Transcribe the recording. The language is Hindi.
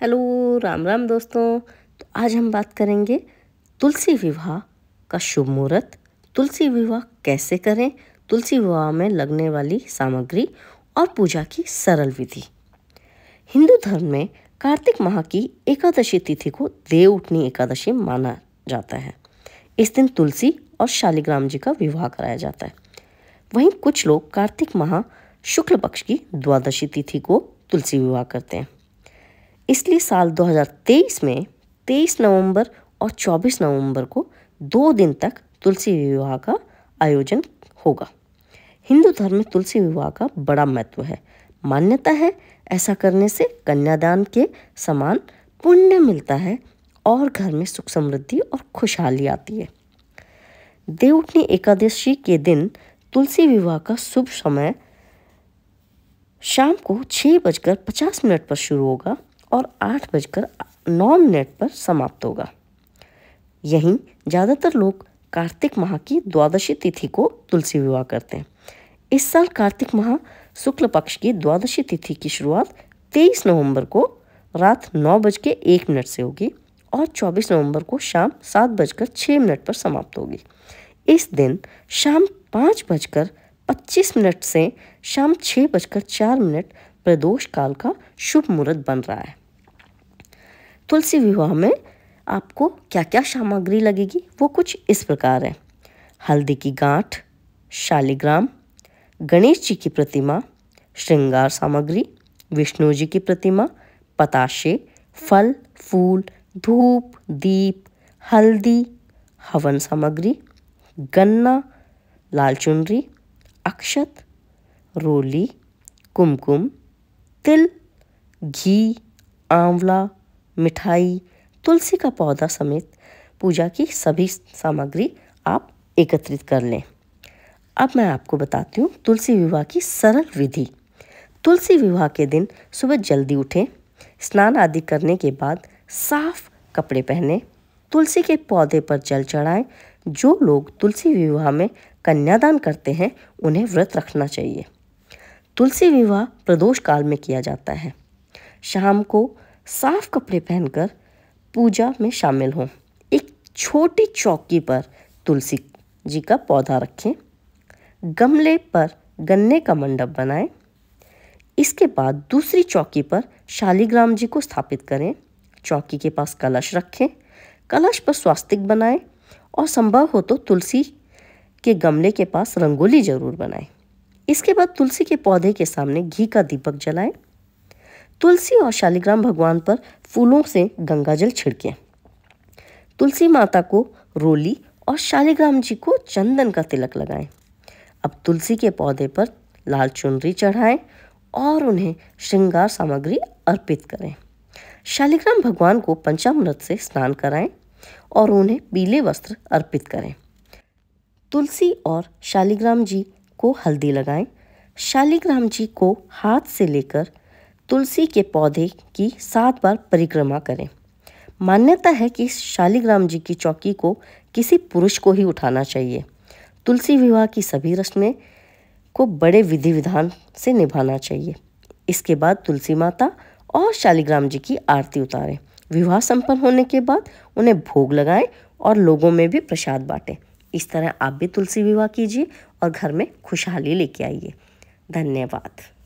हेलो राम राम दोस्तों तो आज हम बात करेंगे तुलसी विवाह का शुभ मुहूर्त तुलसी विवाह कैसे करें तुलसी विवाह में लगने वाली सामग्री और पूजा की सरल विधि हिंदू धर्म में कार्तिक माह की एकादशी तिथि को देव उठनी एकादशी माना जाता है इस दिन तुलसी और शालिग्राम जी का विवाह कराया जाता है वहीं कुछ लोग कार्तिक माह शुक्ल पक्ष की द्वादशी तिथि को तुलसी विवाह करते हैं इसलिए साल 2023 में 23 नवंबर और 24 नवंबर को दो दिन तक तुलसी विवाह का आयोजन होगा हिंदू धर्म में तुलसी विवाह का बड़ा महत्व है मान्यता है ऐसा करने से कन्यादान के समान पुण्य मिलता है और घर में सुख समृद्धि और खुशहाली आती है देवउठनी एकादशी के दिन तुलसी विवाह का शुभ समय शाम को छः बजकर पचास मिनट पर शुरू होगा और आठ बजकर नौ मिनट पर समाप्त होगा यहीं ज़्यादातर लोग कार्तिक माह की द्वादशी तिथि को तुलसी विवाह करते हैं इस साल कार्तिक माह शुक्ल पक्ष की द्वादशी तिथि की शुरुआत 23 नवंबर को रात नौ बज के एक मिनट से होगी और 24 नवंबर को शाम सात बजकर छः मिनट पर समाप्त होगी इस दिन शाम पाँच बजकर पच्चीस मिनट से शाम छः बजकर चार मिनट प्रदोष काल का शुभ मुहूर्त बन रहा है तुलसी विवाह में आपको क्या क्या सामग्री लगेगी वो कुछ इस प्रकार है हल्दी की गांठ शालिग्राम गणेश जी की प्रतिमा श्रृंगार सामग्री विष्णु जी की प्रतिमा पताशे फल फूल धूप दीप हल्दी हवन सामग्री गन्ना लाल चुनरी अक्षत रोली कुमकुम तिल घी आंवला मिठाई तुलसी का पौधा समेत पूजा की सभी सामग्री आप एकत्रित कर लें अब मैं आपको बताती हूँ तुलसी विवाह की सरल विधि तुलसी विवाह के दिन सुबह जल्दी उठें स्नान आदि करने के बाद साफ कपड़े पहने तुलसी के पौधे पर जल चढ़ाएं जो लोग तुलसी विवाह में कन्यादान करते हैं उन्हें व्रत रखना चाहिए तुलसी विवाह प्रदोष काल में किया जाता है शाम को साफ कपड़े पहनकर पूजा में शामिल हों एक छोटी चौकी पर तुलसी जी का पौधा रखें गमले पर गन्ने का मंडप बनाएं इसके बाद दूसरी चौकी पर शालीग्राम जी को स्थापित करें चौकी के पास कलश रखें कलश पर स्वास्तिक बनाएं और संभव हो तो तुलसी के गमले के पास रंगोली जरूर बनाएं इसके बाद तुलसी के पौधे के सामने घी का दीपक जलाएं तुलसी और शालिग्राम भगवान पर फूलों से गंगा जल छिड़कें तुलसी माता को रोली और शालिग्राम जी को चंदन का तिलक लगाएं अब तुलसी के पौधे पर लाल चुनरी चढ़ाएं और उन्हें श्रृंगार सामग्री अर्पित करें शालिग्राम भगवान को पंचामृत से स्नान कराएं और उन्हें पीले वस्त्र अर्पित करें तुलसी और शालिग्राम जी को हल्दी लगाएं शालिग्राम जी को हाथ से लेकर तुलसी के पौधे की सात बार परिक्रमा करें मान्यता है कि शालिग्राम जी की चौकी को किसी पुरुष को ही उठाना चाहिए तुलसी विवाह की सभी रस्में को बड़े विधि विधान से निभाना चाहिए इसके बाद तुलसी माता और शालिग्राम जी की आरती उतारें विवाह संपन्न होने के बाद उन्हें भोग लगाएं और लोगों में भी प्रसाद बांटें इस तरह आप भी तुलसी विवाह कीजिए और घर में खुशहाली लेके आइए धन्यवाद